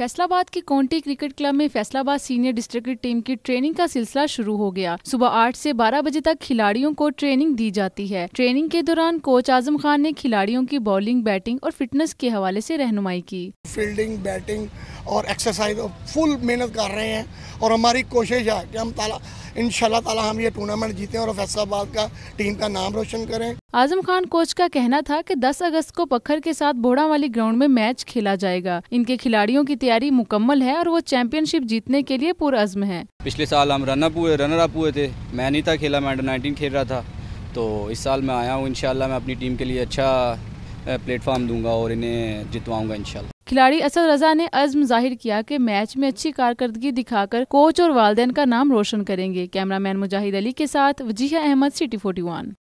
फैसलाबाद के Conti cricket club में Faisalabad senior district team की ट्रेनिंग का सिलसिला शुरू हो गया सुबह आठ से बारह बजे तक खिलाड़ियों को ट्रेनिंग दी जाती है ट्रेनिंग के दौरान कोच आजम खान ने खिलाड़ियों की बॉलिंग बैटिंग और फिटनेस के हवाले ऐसी रहनुमाई की फील्डिंग बैटिंग और एक्सरसाइज फुल मेहनत कर रहे हैं और हमारी कोशिश है की हम इन ताला हम ये टूर्नामेंट जीते और फैसलाबाद का टीम का नाम रोशन करें आजम खान कोच का कहना था कि 10 अगस्त को पखर के साथ बोड़ा वाली ग्राउंड में मैच खेला जाएगा इनके खिलाड़ियों की तैयारी मुकम्मल है और वो चैंपियनशिप जीतने के लिए पुरअज़म है पिछले साल हम अप हुए रनर अप हुए थे मैं नहीं था खेला मैं अंडर नाइनटीन खेल रहा था तो इस साल मैं आया हूँ इन मैं अपनी टीम के लिए अच्छा प्लेटफॉर्म दूंगा और इन्हें जितवाऊंगा इनशाला खिलाड़ी असद रजा ने अज़म जाहिर किया कि मैच में अच्छी कारकर्दगी दिखाकर कोच और वालदेन का नाम रोशन करेंगे कैमरामैन मुजाहिद अली के साथ Wajih Ahmad city forty one